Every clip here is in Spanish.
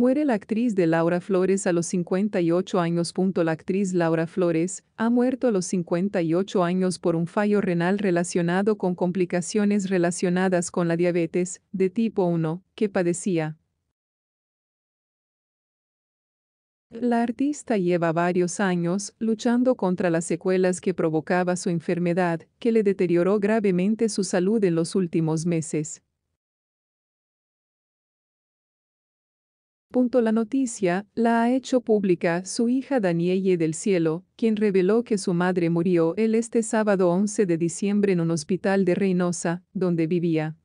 Muere la actriz de Laura Flores a los 58 años. La actriz Laura Flores ha muerto a los 58 años por un fallo renal relacionado con complicaciones relacionadas con la diabetes de tipo 1 que padecía. La artista lleva varios años luchando contra las secuelas que provocaba su enfermedad, que le deterioró gravemente su salud en los últimos meses. La noticia la ha hecho pública su hija Danielle del Cielo, quien reveló que su madre murió el este sábado 11 de diciembre en un hospital de Reynosa, donde vivía.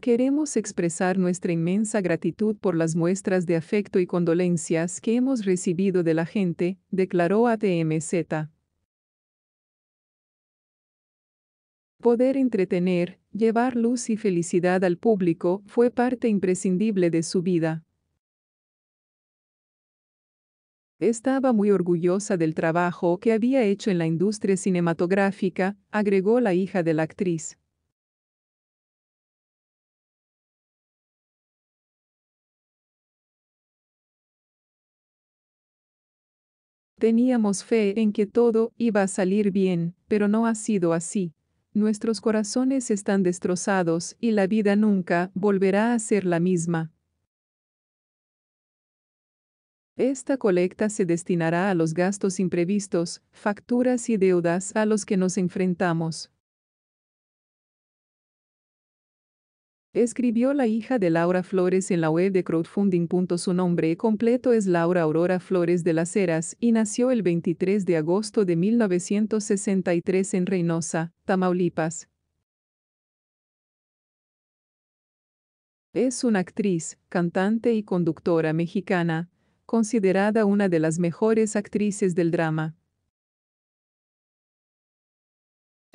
Queremos expresar nuestra inmensa gratitud por las muestras de afecto y condolencias que hemos recibido de la gente, declaró ATMZ. Poder entretener, llevar luz y felicidad al público fue parte imprescindible de su vida. Estaba muy orgullosa del trabajo que había hecho en la industria cinematográfica, agregó la hija de la actriz. Teníamos fe en que todo iba a salir bien, pero no ha sido así nuestros corazones están destrozados y la vida nunca volverá a ser la misma. Esta colecta se destinará a los gastos imprevistos, facturas y deudas a los que nos enfrentamos. Escribió la hija de Laura Flores en la web de crowdfunding. Su nombre completo es Laura Aurora Flores de las Heras y nació el 23 de agosto de 1963 en Reynosa, Tamaulipas. Es una actriz, cantante y conductora mexicana, considerada una de las mejores actrices del drama.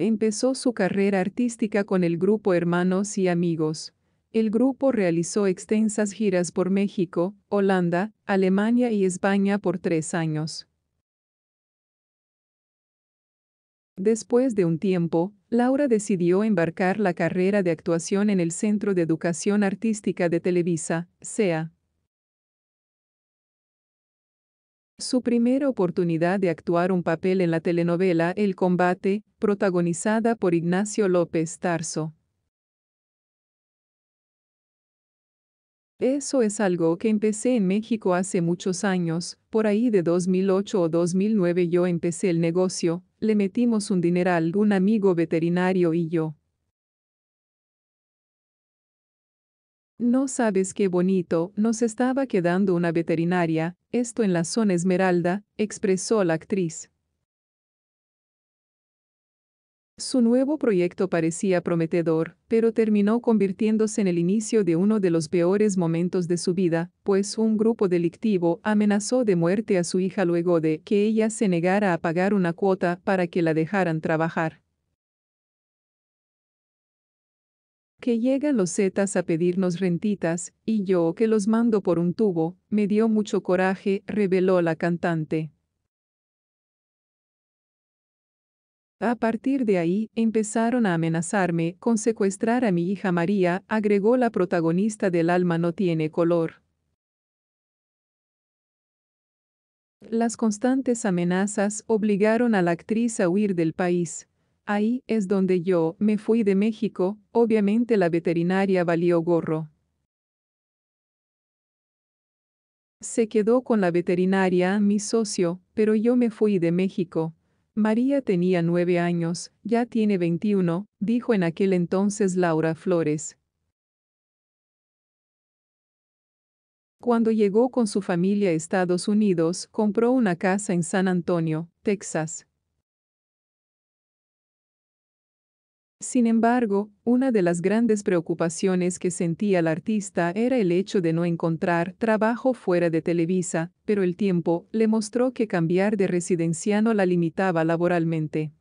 Empezó su carrera artística con el grupo Hermanos y Amigos. El grupo realizó extensas giras por México, Holanda, Alemania y España por tres años. Después de un tiempo, Laura decidió embarcar la carrera de actuación en el Centro de Educación Artística de Televisa, CEA. Su primera oportunidad de actuar un papel en la telenovela El combate, protagonizada por Ignacio López Tarso. Eso es algo que empecé en México hace muchos años, por ahí de 2008 o 2009 yo empecé el negocio, le metimos un dineral un amigo veterinario y yo. No sabes qué bonito, nos estaba quedando una veterinaria, esto en la zona Esmeralda, expresó la actriz. Su nuevo proyecto parecía prometedor, pero terminó convirtiéndose en el inicio de uno de los peores momentos de su vida, pues un grupo delictivo amenazó de muerte a su hija luego de que ella se negara a pagar una cuota para que la dejaran trabajar. que llegan los zetas a pedirnos rentitas, y yo que los mando por un tubo, me dio mucho coraje, reveló la cantante. A partir de ahí, empezaron a amenazarme con secuestrar a mi hija María, agregó la protagonista del alma no tiene color. Las constantes amenazas obligaron a la actriz a huir del país. Ahí es donde yo me fui de México, obviamente la veterinaria valió gorro. Se quedó con la veterinaria mi socio, pero yo me fui de México. María tenía nueve años, ya tiene 21, dijo en aquel entonces Laura Flores. Cuando llegó con su familia a Estados Unidos, compró una casa en San Antonio, Texas. Sin embargo, una de las grandes preocupaciones que sentía el artista era el hecho de no encontrar trabajo fuera de Televisa, pero el tiempo le mostró que cambiar de no la limitaba laboralmente.